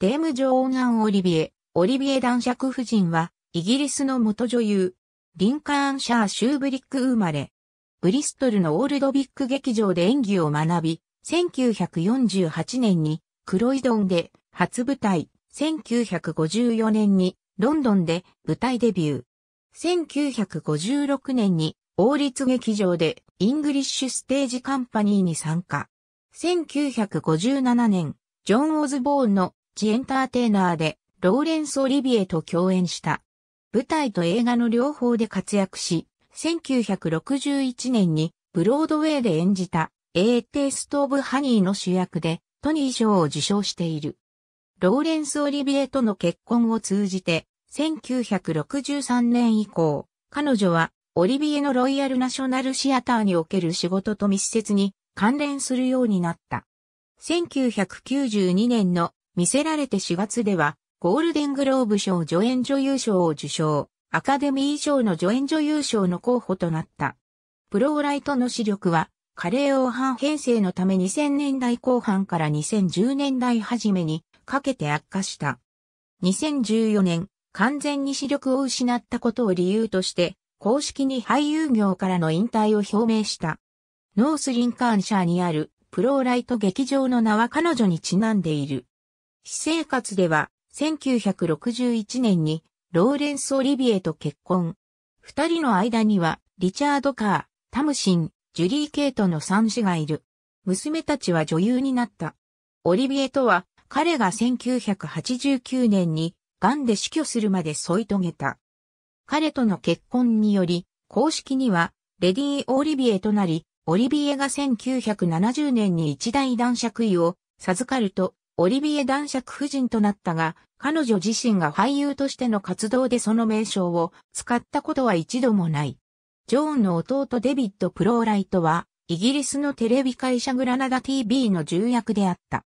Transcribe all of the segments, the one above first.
デーム・ジョーアン・オリビエ、オリビエ男爵夫人は、イギリスの元女優、リンカーン・シャー・シューブリック生まれ。ブリストルのオールドビック劇場で演技を学び、1948年にクロイドンで初舞台、1954年にロンドンで舞台デビュー。1956年に王立劇場でイングリッシュステージカンパニーに参加。1957年、ジョン・オズボーンのエンターテイナーで、ローレンス・オリビエと共演した。舞台と映画の両方で活躍し、1961年にブロードウェイで演じた、エーテイスト・オブ・ハニーの主役で、トニー賞を受賞している。ローレンス・オリビエとの結婚を通じて、1963年以降、彼女はオリビエのロイヤルナショナルシアターにおける仕事と密接に関連するようになった。1992年の見せられて4月では、ゴールデングローブ賞助演女優賞を受賞、アカデミー賞の助演女優賞の候補となった。プローライトの視力は、カレー王反編成のため2000年代後半から2010年代初めにかけて悪化した。2014年、完全に視力を失ったことを理由として、公式に俳優業からの引退を表明した。ノースリンカーンシャーにあるプローライト劇場の名は彼女にちなんでいる。私生活では、1961年に、ローレンス・オリビエと結婚。二人の間には、リチャード・カー、タムシン、ジュリー・ケイトの三子がいる。娘たちは女優になった。オリビエとは、彼が1989年に、癌で死去するまで添い遂げた。彼との結婚により、公式には、レディー・オリビエとなり、オリビエが1970年に一大男爵位を授かると、オリビエ男爵夫人となったが、彼女自身が俳優としての活動でその名称を使ったことは一度もない。ジョーンの弟デビッド・プローライトは、イギリスのテレビ会社グラナダ TV の重役であった。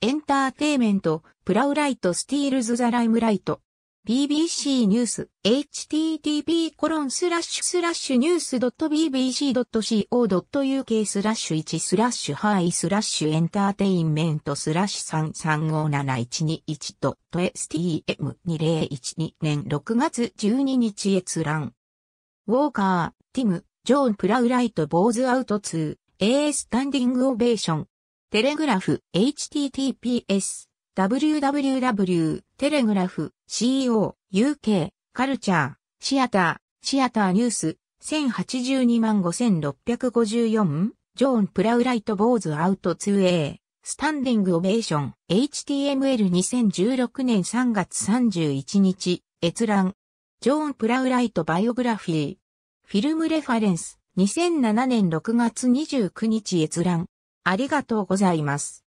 エンターテイメント、プラウライト・スティールズ・ザ・ライムライト、BBC ニュース http コロンスラッシュスラッシュニュース .bbc.co.uk スラッシュ1スラッシュハイスラッシュエンターテインメントスラッシュ 335712.stm2012 年6月12日閲覧。ウォーカー、ティム、ジョーン・プラウライト・ボーズアウト2、A スタンディングオベーション。テレグラフ、https、www、テレグラフ、CEO、UK、カルチャー、シアター、シアターニュース、10825654、ジョーン・プラウライト・ボーズ・アウト 2A、スタンディング・オベーション、HTML2016 年3月31日、閲覧、ジョーン・プラウライト・バイオグラフィー、フィルム・レファレンス、2007年6月29日閲覧、ありがとうございます。